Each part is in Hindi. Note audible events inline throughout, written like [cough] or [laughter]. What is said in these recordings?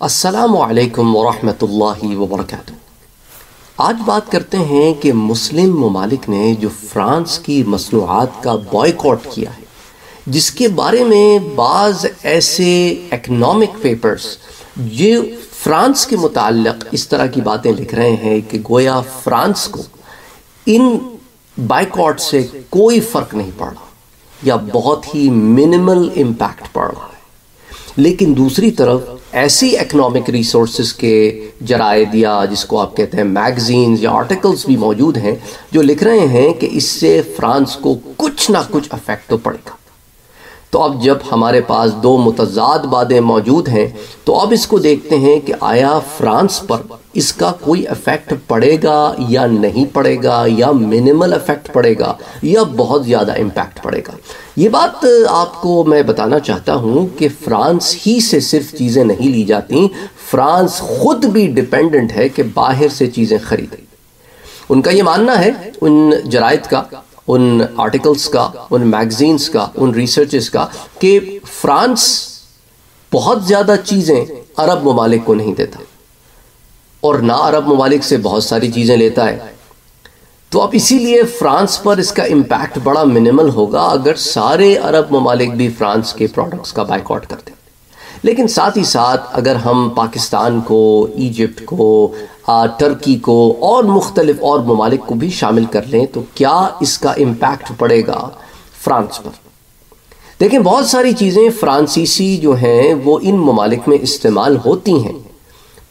अस्सलाम वालेकुम वरहमतुल्लाहि आज बात करते हैं कि मुस्लिम ममालिक ने जो फ्रांस की मसनूआत का बॉयकॉट किया है जिसके बारे में बाज़ ऐसे एक्नॉमिक पेपर्स जो फ्रांस के मुतल इस तरह की बातें लिख रहे हैं कि गोया फ्रांस को इन बाइकॉट से कोई फ़र्क नहीं पड़ रहा या बहुत ही मिनिमल इम्पैक्ट पड़ रहा है लेकिन दूसरी तरफ ऐसी इकोनॉमिक रिसोर्स के जराए या जिसको आप कहते हैं मैगजीन्स या आर्टिकल्स भी मौजूद हैं जो लिख रहे हैं कि इससे फ्रांस को कुछ ना कुछ अफेक्ट तो पड़ेगा तो अब जब हमारे पास दो मुतजाद बातें मौजूद हैं तो अब इसको देखते हैं कि आया फ्रांस पर इसका कोई इफ़ेक्ट पड़ेगा या नहीं पड़ेगा या मिनिमल इफ़ेक्ट पड़ेगा या बहुत ज़्यादा इम्पैक्ट पड़ेगा ये बात आपको मैं बताना चाहता हूँ कि फ्रांस ही से सिर्फ चीज़ें नहीं ली जाती फ्रांस खुद भी डिपेंडेंट है कि बाहर से चीज़ें खरीदें उनका ये मानना है उन जराइद का उन आर्टिकल्स का उन मैगजीन्स का उन रिसर्चेस का कि फ्रांस बहुत ज़्यादा चीज़ें अरब ममालिक को नहीं देता और ना अरब ममालिक से बहुत सारी चीज़ें लेता है तो अब इसीलिए फ्रांस पर इसका इम्पैक्ट बड़ा मिनिमल होगा अगर सारे अरब ममालिक भी फ्रांस के प्रोडक्ट्स का बाइकआउट करते लेकिन साथ ही साथ अगर हम पाकिस्तान को इजिप्ट को टर्की को और मुख्तलिफ और ममालिक को भी शामिल कर लें तो क्या इसका इम्पैक्ट पड़ेगा फ्रांस पर देखें बहुत सारी चीज़ें फ्रांसीसी जो हैं वो इन ममालिक में इस्तेमाल होती हैं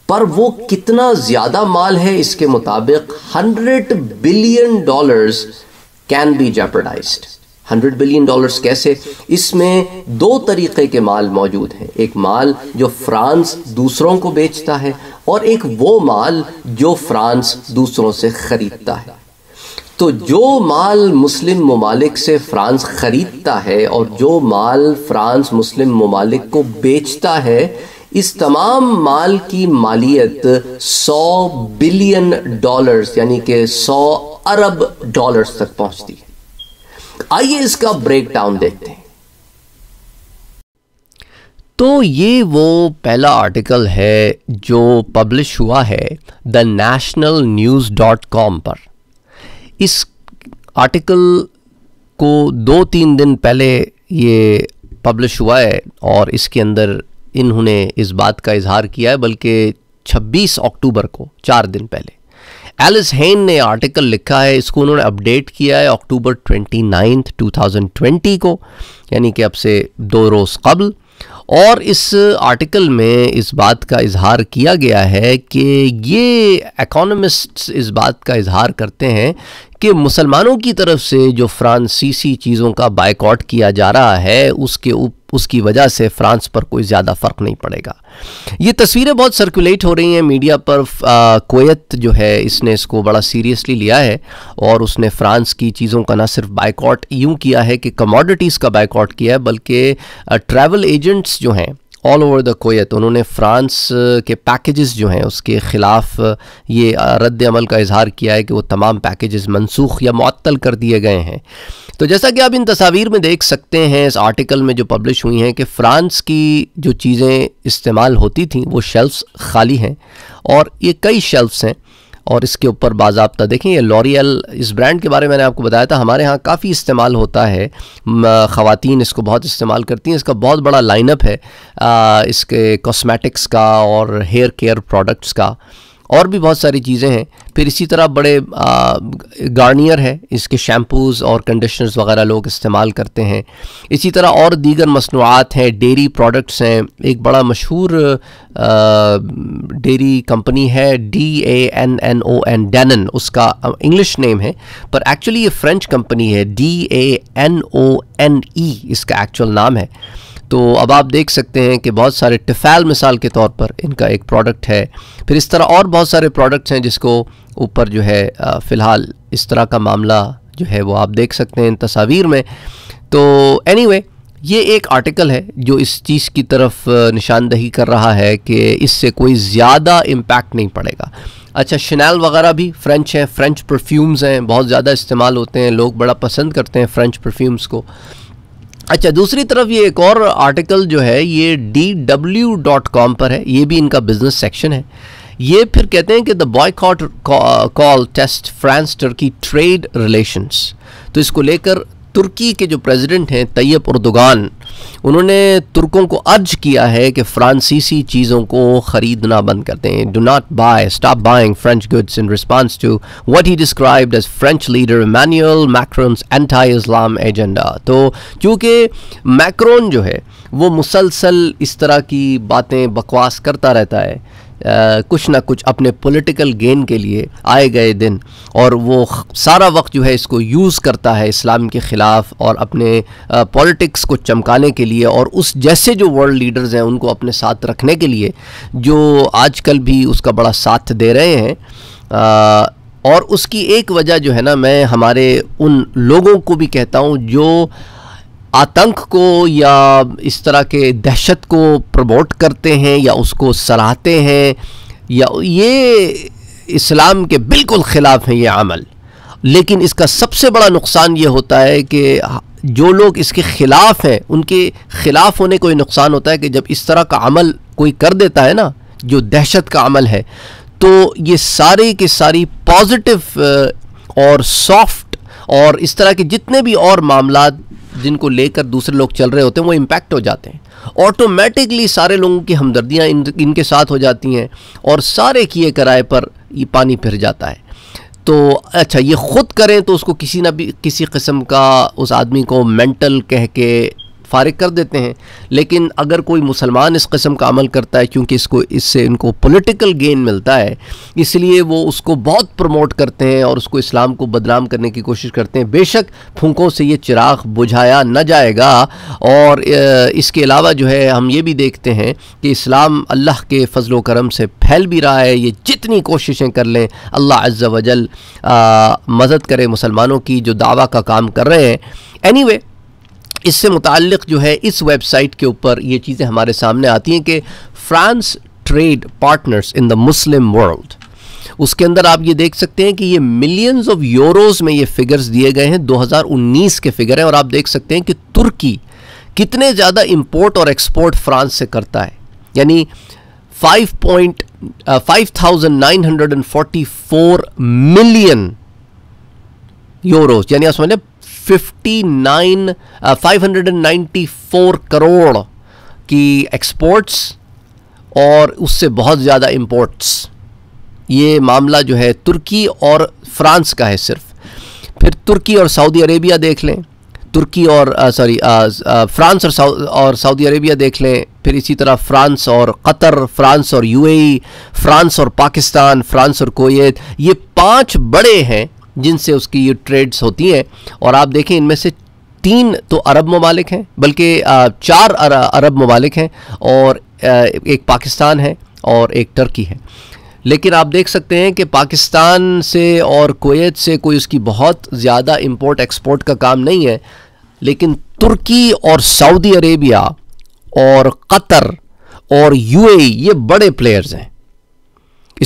पर वो कितना ज़्यादा माल है इसके मुताबिक hundred billion dollars can be jeopardized hundred billion dollars कैसे इसमें दो तरीके के माल मौजूद हैं एक माल जो फ्रांस दूसरों को बेचता है और एक वो माल जो फ्रांस दूसरों से ख़रीदता है तो जो माल मुस्लिम ममालिक से फ्रांस ख़रीदता है और जो माल फ्रांस मुस्लिम ममालिक को बेचता है इस तमाम माल की मालियत 100 बिलियन डॉलर्स यानी कि 100 अरब डॉलर्स तक पहुंचती है आइए इसका ब्रेक डाउन देखते हैं तो ये वो पहला आर्टिकल है जो पब्लिश हुआ है the national news dot com पर इस आर्टिकल को दो तीन दिन पहले ये पब्लिश हुआ है और इसके अंदर इन्होंने इस बात का इजहार किया है बल्कि 26 अक्टूबर को चार दिन पहले एलिस हेन ने आर्टिकल लिखा है इसको उन्होंने अपडेट किया है October twenty ninth two thousand twenty को यानी कि अब से दो रोज़ कबल और इस आर्टिकल में इस बात का इजहार किया गया है कि ये इकोनॉमिस्ट्स इस बात का इजहार करते हैं कि मुसलमानों की तरफ से जो फ्रांसीसी चीज़ों का बाइकआउट किया जा रहा है उसके उप उसकी वजह से फ्रांस पर कोई ज़्यादा फ़र्क नहीं पड़ेगा ये तस्वीरें बहुत सर्कुलेट हो रही हैं मीडिया पर कोयत जो है इसने इसको बड़ा सीरियसली लिया है और उसने फ्रांस की चीज़ों का ना सिर्फ बाइकआउट यूँ किया है कि कमोडिटीज़ का बाइकआउट किया है बल्कि ट्रैवल एजेंट्स जो हैं ऑल ओवर द कोयत उन्होंने फ्रांस uh, के पैकेजेस जो हैं उसके ख़िलाफ़ uh, ये uh, रद्द अमल का इजहार किया है कि वो तमाम पैकेजेस मनसूख या मअतल कर दिए गए हैं तो जैसा कि आप इन तस्वीर में देख सकते हैं इस आर्टिकल में जो पब्लिश हुई हैं कि फ़्रांस की जो चीज़ें इस्तेमाल होती थी वो शेल्फ़्स खाली हैं और ये कई शेल्फ़्स हैं और इसके ऊपर बाबा देखें ये लॉरियल इस ब्रांड के बारे में मैंने आपको बताया था हमारे यहाँ काफ़ी इस्तेमाल होता है ख़वातीन इसको बहुत इस्तेमाल करती हैं इसका बहुत बड़ा लाइनअप है आ, इसके कॉस्मेटिक्स का और हेयर केयर प्रोडक्ट्स का और भी बहुत सारी चीज़ें हैं फिर इसी तरह बड़े गार्नियर है इसके शैम्पूज़ और कंडीशनर्स वगैरह लोग इस्तेमाल करते हैं इसी तरह और दीगर मसनूआत हैं डेरी प्रोडक्ट्स हैं एक बड़ा मशहूर डेरी कंपनी है D A N N O N Dannon उसका इंग्लिश नेम है पर एक्चुअली ये फ्रेंच कंपनी है D A N O N E इसका एक्चुअल नाम है तो अब आप देख सकते हैं कि बहुत सारे टिफैल मिसाल के तौर पर इनका एक प्रोडक्ट है फिर इस तरह और बहुत सारे प्रोडक्ट्स हैं जिसको ऊपर जो है फ़िलहाल इस तरह का मामला जो है वो आप देख सकते हैं इन तस्वीर में तो एनी anyway, ये एक आर्टिकल है जो इस चीज़ की तरफ निशानदही कर रहा है कि इससे कोई ज़्यादा इम्पैक्ट नहीं पड़ेगा अच्छा शनैल वगैरह भी फ़्रेंच हैं फ़्रेंच परफ्यूम्स हैं बहुत ज़्यादा इस्तेमाल होते हैं लोग बड़ा पसंद करते हैं फ़्रेंच परफ्यूम्स को अच्छा दूसरी तरफ ये एक और आर्टिकल जो है ये डी डब्ल्यू डॉट कॉम पर है ये भी इनका बिजनेस सेक्शन है ये फिर कहते हैं कि the boycott call test France Turkey trade relations तो इसको लेकर तुर्की के जो प्रेसिडेंट हैं तैयब उर्दुगान उन्होंने तुर्कों को अर्ज किया है कि फ्रांसीसी चीज़ों को ख़रीदना बंद करते हैं do not buy stop buying French goods in response to what he describe as French leader Emmanuel Macron's anti Islam agenda तो क्योंकि मैक्रोन जो है वो मुसलसल इस तरह की बातें बकवास करता रहता है कुछ ना कुछ अपने पॉलिटिकल गेन के लिए आए गए दिन और वो सारा वक्त जो है इसको यूज़ करता है इस्लाम के ख़िलाफ़ और अपने पॉलिटिक्स को चमकाने के लिए और उस जैसे जो वर्ल्ड लीडर्स हैं उनको अपने साथ रखने के लिए जो आजकल भी उसका बड़ा साथ दे रहे हैं आ, और उसकी एक वजह जो है ना मैं हमारे उन लोगों को भी कहता हूँ जो आतंक को या इस तरह के दहशत को प्रमोट करते हैं या उसको सराहते हैं या ये इस्लाम के बिल्कुल ख़िलाफ़ है ये अमल लेकिन इसका सबसे बड़ा नुकसान ये होता है कि जो लोग इसके ख़िलाफ़ हैं उनके ख़िलाफ़ होने को ये नुकसान होता है कि जब इस तरह का अमल कोई कर देता है ना जो दहशत का अमल है तो ये सारे के सारी पॉजिटिव और सॉफ्ट और इस तरह के जितने भी और मामला जिनको लेकर दूसरे लोग चल रहे होते हैं वो इम्पैक्ट हो जाते हैं ऑटोमेटिकली सारे लोगों की हमदर्दियाँ इन इनके साथ हो जाती हैं और सारे किए कराए पर ये पानी फिर जाता है तो अच्छा ये ख़ुद करें तो उसको किसी ना भी किसी किस्म का उस आदमी को मेंटल कह के फ़ारग कर देते हैं लेकिन अगर कोई मुसलमान इस कस्म का अमल करता है क्योंकि इसको इससे इनको पोलिटिकल गेन मिलता है इसलिए वो उसको बहुत प्रमोट करते हैं और उसको इस्लाम को बदनाम करने की कोशिश करते हैं बेशक फूकों से ये चिराग बुझाया न जाएगा और इसके अलावा जो है हम ये भी देखते हैं कि इस्लाम अल्लाह के फजलो करम से फैल भी रहा है ये जितनी कोशिशें कर लें अल्लाह अज्जा वजल मदद करे मुसलमानों की जो दावा का काम कर रहे हैं एनी anyway, इससे मुतक़ जो है इस वेबसाइट के ऊपर ये चीज़ें हमारे सामने आती हैं कि France trade partners in the Muslim world उसके अंदर आप ये देख सकते हैं कि ये मिलियंस ऑफ यूरोस में ये फिगर्स दिए गए हैं 2019 के फिगर हैं और आप देख सकते हैं कि तुर्की कितने ज़्यादा इंपोर्ट और एक्सपोर्ट फ्रांस से करता है यानी 5.5944 मिलियन यूरोज यानी आप समझ लें 59 594 करोड़ की एक्सपोर्ट्स और उससे बहुत ज़्यादा इम्पोर्ट्स ये मामला जो है तुर्की और फ्रांस का है सिर्फ फिर तुर्की और सऊदी अरेबिया देख लें तुर्की और sorry uh, uh, uh, France और साउ, और सऊदी अरेबिया देख लें फिर इसी तरह फ्रांस और कतर फ्रांस और यूएई फ्रांस और पाकिस्तान फ्रांस और कोयत ये पांच बड़े हैं जिनसे उसकी ये ट्रेड्स होती हैं और आप देखें इनमें से तीन तो अरब ममालिक हैं बल्कि चार अरब ममालिक हैं और एक पाकिस्तान है और एक टर्की है लेकिन आप देख सकते हैं कि पाकिस्तान से और कोयत से कोई उसकी बहुत ज़्यादा इंपोर्ट एक्सपोर्ट का काम नहीं है लेकिन तुर्की और सऊदी अरेबिया और कतर और यूएई ये बड़े प्लेयर्स हैं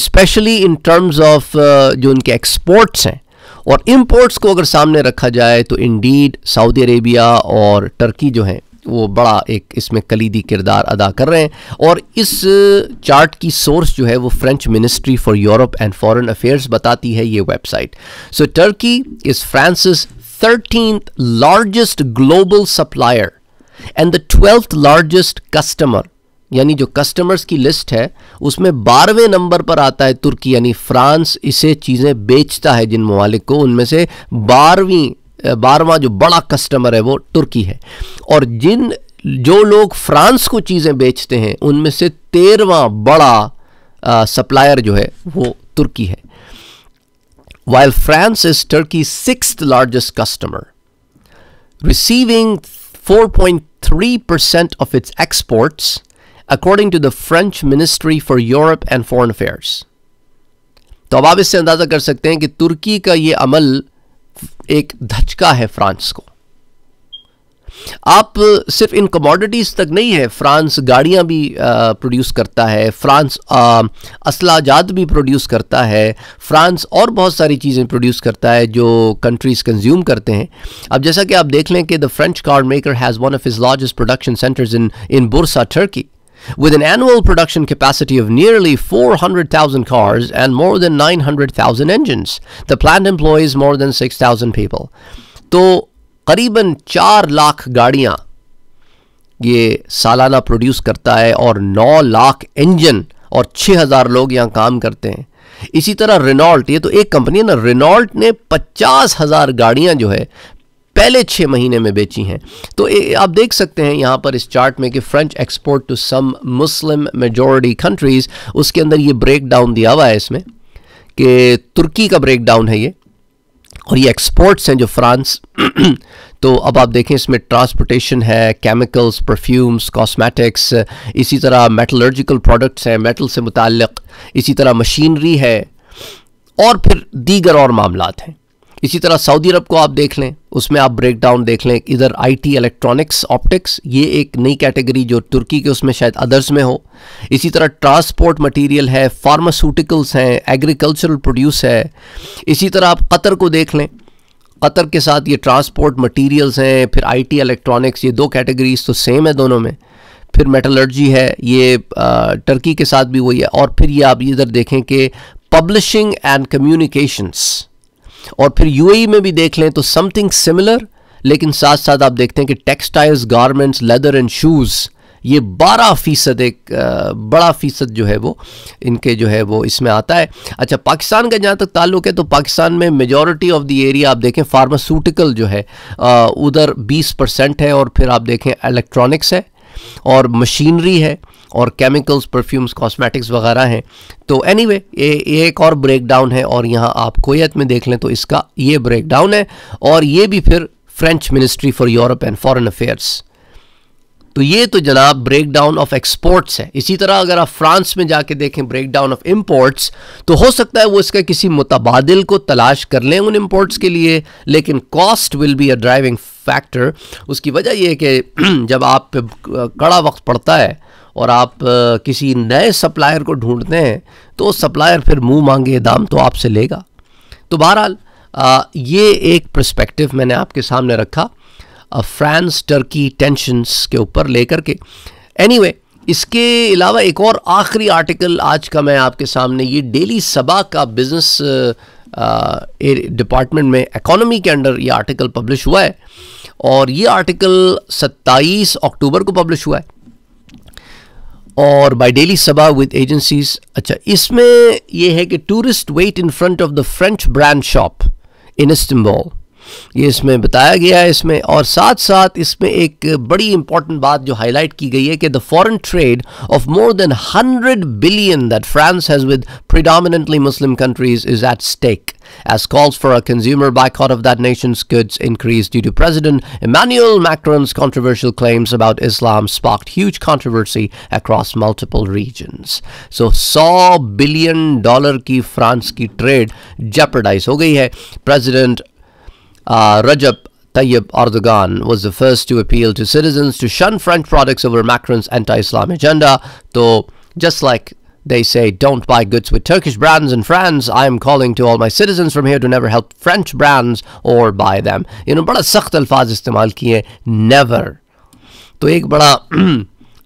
स्पेशली इन टर्म्स ऑफ जो उनके एक्सपोर्ट्स हैं और इम्पोर्ट्स को अगर सामने रखा जाए तो इंडीड सऊदी अरेबिया और टर्की जो हैं वो बड़ा एक इसमें कलीदी किरदार अदा कर रहे हैं और इस चार्ट की सोर्स जो है वो French ministry for Europe and foreign affairs बताती है ये website so Turkey is France's thirteen largest global supplier and the twelfth largest customer यानी जो कस्टमर्स की लिस्ट है उसमें बारहवें नंबर पर आता है तुर्की यानी फ्रांस इसे चीज़ें बेचता है जिन ममालिक को उनमें से बारहवीं बारहवा जो बड़ा कस्टमर है वो तुर्की है और जिन जो लोग फ्रांस को चीज़ें बेचते हैं उनमें से तेरहवा बड़ा सप्लायर जो है वो तुर्की है Turkey six largest customer sixth four point three 4.3% of its exports according to the French Ministry for Europe and Foreign Affairs. तो अब आप इससे अंदाज़ा कर सकते हैं कि तुर्की का यह अमल एक धचका है फ्रांस को आप सिर्फ इन कमोडिटीज़ तक नहीं है फ्रांस गाड़ियां भी प्रोड्यूस करता है फ्रांस असलाजात भी प्रोड्यूस करता है फ्रांस और बहुत सारी चीज़ें प्रोड्यूस करता है जो कंट्रीज़ कंज्यूम करते हैं अब जैसा कि आप देख लें कि the French car maker has one of its largest production centres in in Bursa Turkey With an annual production capacity of nearly 400,000 cars and more than 900,000 engines, the plant employs more than 6,000 people. तो करीबन चार लाख गाड़ियाँ ये सालाना प्रोड्यूस करता है और 9 लाख इंजन और 6000 लोग यहाँ काम करते हैं इसी तरह रेनॉल्ट ये तो एक कंपनी है ना रेनॉल्ट ने 50,000 गाड़ियाँ जो है पहले छः महीने में बेची हैं तो ए, आप देख सकते हैं यहाँ पर इस चार्ट में कि French export to some Muslim majority countries उसके अंदर ये ब्रेक डाउन दिया हुआ है इसमें कि तुर्की का ब्रेक डाउन है ये और ये एक्सपोर्ट्स हैं जो फ्रांस [clears throat] तो अब आप देखें इसमें ट्रांसपोर्टेशन है केमिकल्स परफ्यूम्स कॉस्मेटिक्स इसी तरह मेटलर्जिकल प्रोडक्ट्स हैं मेटल से मुतल इसी तरह मशीनरी है और फिर दीगर और मामला हैं इसी तरह सऊदी अरब को आप देख लें उसमें आप ब्रेकडाउन देख लें इधर आईटी इलेक्ट्रॉनिक्स ऑप्टिक्स ये एक नई कैटेगरी जो तुर्की के उसमें शायद अदर्स में हो इसी तरह ट्रांसपोर्ट मटेरियल है फार्मास्यूटिकल्स हैं एग्रीकल्चरल प्रोड्यूस है इसी तरह आप कतर को देख लें कतर के साथ ये ट्रांसपोर्ट मटीरियल्स हैं फिर आई इलेक्ट्रॉनिक्स ये दो कैटेगरीज तो सेम है दोनों में फिर मेटलर्जी है ये टर्की के साथ भी वही है और फिर ये आप इधर देखें कि पब्लिशिंग एंड कम्युनिकेशंस और फिर यूएई e में भी देख लें तो समथिंग सिमिलर लेकिन साथ साथ आप देखते हैं कि textiles garments leather and shoes ये बारह फ़ीसद एक बड़ा फ़ीसद जो है वो इनके जो है वो इसमें आता है अच्छा पाकिस्तान का जहाँ तक ताल्लुक है तो पाकिस्तान में मेजॉरिटी ऑफ द एरिया आप देखें फार्मास्यूटिकल जो है उधर बीस परसेंट है और फिर आप देखें इलेक्ट्रॉनिक्स है और मशीनरी है और केमिकल्स परफ्यूम्स कॉस्मेटिक्स वगैरह हैं तो एनी anyway, ये, ये एक और ब्रेकडाउन है और यहाँ आप कोयत में देख लें तो इसका ये ब्रेकडाउन है और ये भी फिर French ministry for Europe and foreign affairs तो ये तो जनाब ब्रेक डाउन ऑफ एक्सपोर्ट्स है इसी तरह अगर आप फ्रांस में जाके देखें ब्रेक डाउन ऑफ इम्पोर्ट्स तो हो सकता है वो इसका किसी मुतबादल को तलाश कर लें उन इम्पोर्ट्स के लिए लेकिन cost will be a driving factor उसकी वजह यह कि [clears throat] जब आप कड़ा वक्त पड़ता है और आप किसी नए सप्लायर को ढूंढते हैं तो सप्लायर फिर मुंह मांगे दाम तो आपसे लेगा तो बहरहाल ये एक प्रस्पेक्टिव मैंने आपके सामने रखा फ्रांस टर्की टेंशंस के ऊपर लेकर के एनीवे anyway, इसके अलावा एक और आखिरी आर्टिकल आज का मैं आपके सामने ये डेली सबा का बिज़नेस डिपार्टमेंट में इकोनॉमी के अंडर ये आर्टिकल पब्लिश हुआ है और ये आर्टिकल 27 अक्टूबर को पब्लिश हुआ है और by Daily Sabah with agencies अच्छा इसमें यह है कि tourist wait in front of the French brand shop in Istanbul ये इसमें बताया गया है इसमें और साथ साथ इसमें एक बड़ी इंपॉर्टेंट बात जो हाईलाइट की गई है कि the foreign trade of more than hundred billion that France has with predominantly Muslim countries is at stake as calls for a consumer boycott of that nation's goods increased due to President Emmanuel Macron's controversial claims about Islam sparked huge controversy across multiple regions. So 100 billion dollar की फ्रांस की ट्रेड jeopardized हो गई है. President uh, Rajab Tayyip Erdogan was the first to appeal to citizens to shun French products over Macron's anti-Islam agenda, though just like they say don't buy goods with Turkish brands in France. I am calling to all my citizens from here to never help French brands or buy them. इन्होंने बड़ा सख्त अल्फाज इस्तेमाल किए never. तो एक बड़ा [clears throat]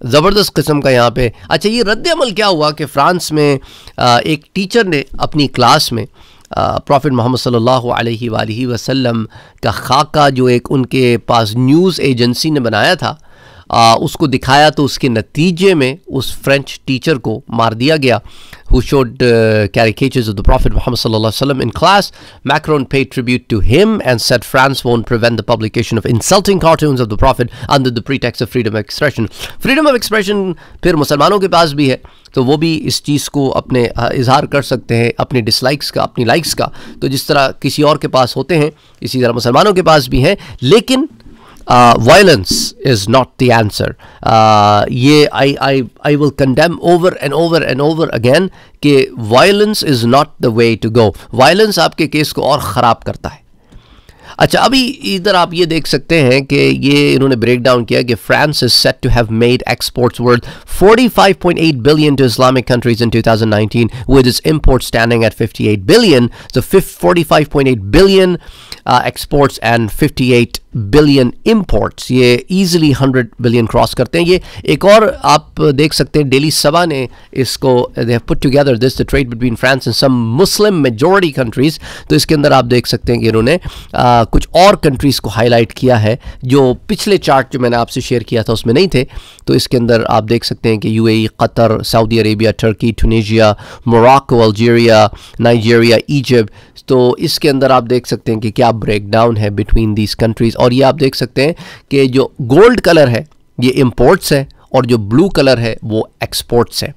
ज़बरदस्त किस्म का यहाँ पे अच्छा ये रद्द अमल क्या हुआ कि फ्रांस में एक टीचर ने अपनी क्लास में प्रॉफिट मोहम्मद सल्लल्लाहु अलैहि वसल्लम का खाका जो एक उनके पास न्यूज़ एजेंसी ने बनाया था आ, उसको दिखाया तो उसके नतीजे में उस फ्रेंच टीचर को मार दिया गया who showed caricatures the prophet Muhammad सल्लल्लाहु in class Macron pay tribute to him and said France won't prevent the publication of insulting cartoons of the prophet under the pretext of freedom of expression freedom of expression फिर मुसलमानों के पास भी है तो वो भी इस चीज़ को अपने इजहार कर सकते हैं अपने डिसलाइक्स का अपनी लाइक्स का तो जिस तरह किसी और के पास होते हैं इसी तरह मुसलमानों के पास भी हैं लेकिन Uh, violence is not the answer. Uh, I, I, I will condemn over and over and over again that violence is not the way to go. Violence is not the way to go. Violence अच्छा अभी इधर आप ये देख सकते हैं कि ये इन्होंने ब्रेकडाउन किया कि France is set to have made exports worth 45.8 2019 with its imports standing at fifty-eight billion. Billion the uh, exports and 58 billion imports ये इजीली हंड्रेड बिलियन क्रॉस करते हैं ये एक और आप देख सकते हैं डेली सभा ने इसको they have put together this the trade between France and some Muslim majority countries तो इसके अंदर आप देख सकते हैं कि इन्होंने कुछ और कंट्रीज़ को हाईलाइट किया है जो पिछले चार्ट जो मैंने आपसे शेयर किया था उसमें नहीं थे तो इसके अंदर आप देख सकते हैं कि UAE Qatar Saudi Arabia Turkey Tunisia Morocco Algeria Nigeria Egypt तो इसके अंदर आप देख सकते हैं कि क्या ब्रेक डाउन है बिटवीन दीज कंट्रीज़ और ये आप देख सकते हैं कि जो गोल्ड कलर है ये इम्पोर्ट्स है और जो ब्लू कलर है वो एक्सपोर्ट्स है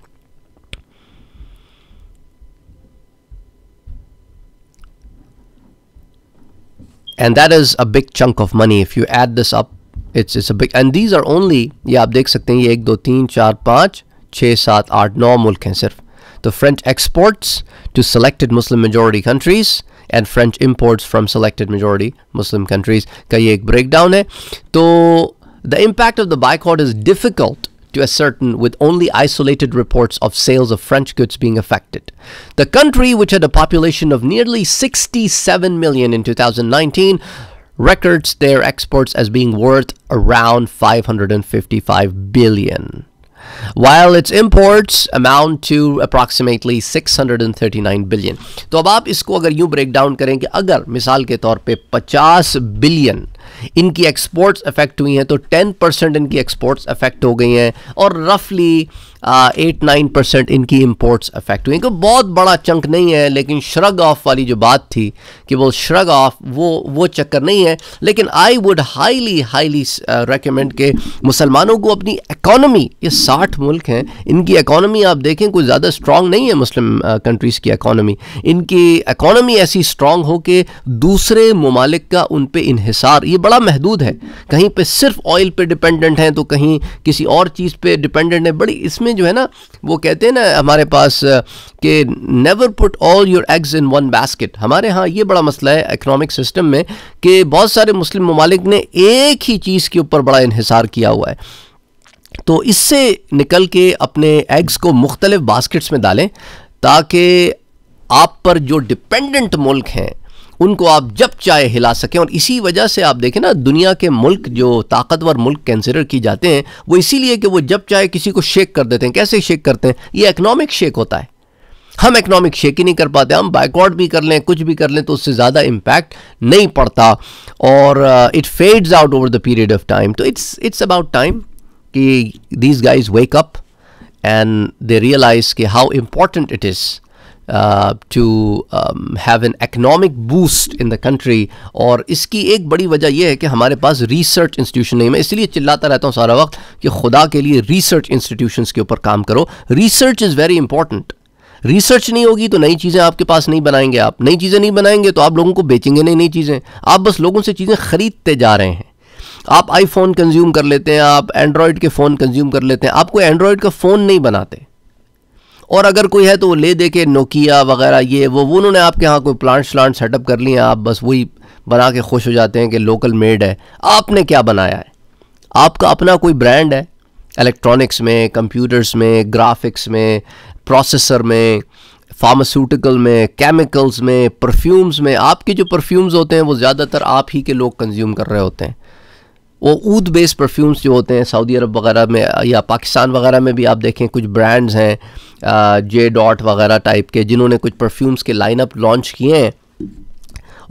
and that is a big chunk of money if you add this up it's it's a and these are only ये आप देख सकते हैं ये एक दो तीन चार पाँच छः सात आठ नौ मुल्क हैं सिर्फ the French exports to selected Muslim majority countries and French imports from selected majority Muslim countries. का ये एक ब्रेकडाउन है तो the impact of the boycott is difficult to ascertain with only isolated reports of sales of French goods being affected. The country, which had a population of nearly 67 million in 2019, records their exports as being worth around 555 billion while its imports amount to approximately 639 billion to ab aap isko agar break down karein ki agar misal ke taur pe 50 billion inki exports affect hui hain to 10% inki exports affect ho gayi hain roughly eight nine percent इनकी इम्पोर्ट्स अफेक्ट हुई क्योंकि बहुत बड़ा चंक नहीं है लेकिन श्रग ऑफ वाली जो बात थी कि वो श्रग ऑफ वो वो चक्कर नहीं है लेकिन I would highly highly recommend के मुसलमानों को अपनी इकानमी ये साठ मुल्क हैं इनकी इकानमी आप देखें कुछ ज़्यादा स्ट्रॉग नहीं है मुस्लिम कंट्रीज़ uh, की इकानमी इनकी इकानमी ऐसी स्ट्रांग हो कि दूसरे ममालिक का उन पर इहिसार ये बड़ा महदूद है कहीं पर सिर्फ ऑयल पर डिपेंडेंट हैं तो कहीं किसी और चीज़ पर डिपेंडेंट है बड़ी इसमें में जो है ना वो कहते हैं ना हमारे पास कि never put all your eggs in one basket हमारे यहाँ ये बड़ा मसला है इकोनॉमिक सिस्टम में कि बहुत सारे मुस्लिम ममालिक ने एक ही चीज़ के ऊपर बड़ा इहिसार किया हुआ है तो इससे निकल के अपने एग्स को मुख्तलिफ बास्केट्स में डालें ताकि आप पर जो डिपेंडेंट मुल्क हैं उनको आप जब चाहे हिला सकें और इसी वजह से आप देखें ना दुनिया के मुल्क जो ताकतवर मुल्क कंसिडर किए जाते हैं वो इसीलिए कि वो जब चाहे किसी को शेक कर देते हैं कैसे शेक करते हैं ये इकनॉमिक शेक होता है हम इकनॉमिक शेक ही नहीं कर पाते हम बाइकआउट भी कर लें कुछ भी कर लें तो उससे ज़्यादा इम्पैक्ट नहीं पड़ता और it fades out over the period of time तो इट्स इट्स अबाउट टाइम कि these guys wake up and they realise के how important it is Uh, to um, have an economic boost in the country और इसकी एक बड़ी वजह यह है कि हमारे पास research institution नहीं मैं इसलिए चिल्लाता रहता हूँ सारा वक्त कि खुदा के लिए research institutions के ऊपर काम करो research is very important research नहीं होगी तो नई चीज़ें आपके पास नहीं बनाएंगे आप नई चीज़ें नहीं बनाएंगे तो आप लोगों को बेचेंगे नहीं नई चीज़ें आप बस लोगों से चीज़ें खरीदते जा रहे हैं आप आईफोन कंज्यूम कर लेते हैं आप एंड्रॉयड के फ़ोन कंज्यूम कर लेते हैं आपको एंड्रॉयड का फ़ोन नहीं बनाते और अगर कोई है तो वो ले दे के नोकिया वगैरह ये वो उन्होंने आपके यहाँ कोई प्लांट श्लांट सेटअप कर लिए हैं आप बस वही बना के खुश हो जाते हैं कि लोकल मेड है आपने क्या बनाया है आपका अपना कोई ब्रांड है इलेक्ट्रॉनिक्स में कंप्यूटर्स में ग्राफिक्स में प्रोसेसर में फार्मास्यूटिकल में केमिकल्स में परफ्यूम्स में आपके जो परफ्यूम्स होते हैं वो ज़्यादातर आप ही के लोग कंज्यूम कर रहे होते हैं वो ऊद बेस्ड परफ्यूम्स जो होते हैं सऊदी अरब वगैरह में या पाकिस्तान वगैरह में भी आप देखें कुछ ब्रांड्स हैं जे डॉट वगैरह टाइप के जिन्होंने कुछ परफ्यूम्स के लाइनअप लॉन्च किए हैं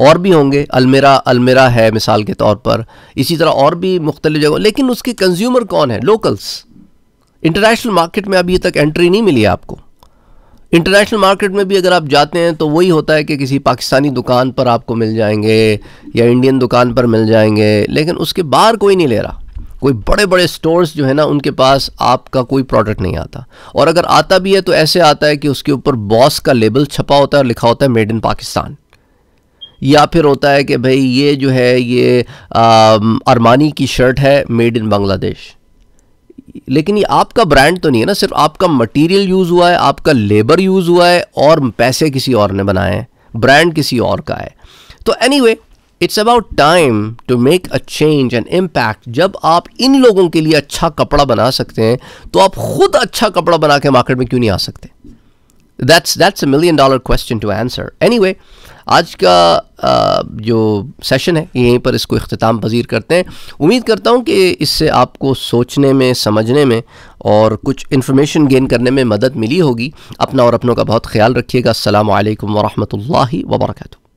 और भी होंगे अलमेरा अलमेरा है मिसाल के तौर पर इसी तरह और भी मुख्तलि जगह लेकिन उसके कंज्यूमर कौन है लोकल्स इंटरनेशनल मार्केट में अभी तक एंट्री नहीं मिली आपको इंटरनेशनल मार्केट में भी अगर आप जाते हैं तो वही होता है कि किसी पाकिस्तानी दुकान पर आपको मिल जाएंगे या इंडियन दुकान पर मिल जाएंगे लेकिन उसके बाहर कोई नहीं ले रहा कोई बड़े बड़े स्टोर्स जो है ना उनके पास आपका कोई प्रोडक्ट नहीं आता और अगर आता भी है तो ऐसे आता है कि उसके ऊपर बॉस का लेबल छपा होता है और लिखा होता है मेड इन पाकिस्तान या फिर होता है कि भाई ये जो है ये अरमानी की शर्ट है मेड इन बांग्लादेश लेकिन ये आपका ब्रांड तो नहीं है ना सिर्फ आपका मटेरियल यूज़ हुआ है आपका लेबर यूज़ हुआ है और पैसे किसी और ने बनाए हैं ब्रांड किसी और का है तो anyway it's about time to make a change and impact जब आप इन लोगों के लिए अच्छा कपड़ा बना सकते हैं तो आप खुद अच्छा कपड़ा बना के मार्केट में क्यों नहीं आ सकते that's that's a million dollar question to answer anyway आज का आ, जो सेशन है यहीं पर इसको अख्ताम पजीर करते हैं उम्मीद करता हूँ कि इससे आपको सोचने में समझने में और कुछ इन्फॉर्मेशन गेन करने में मदद मिली होगी अपना और अपनों का बहुत ख्याल रखिएगा अल्लाम वरहमल वर्का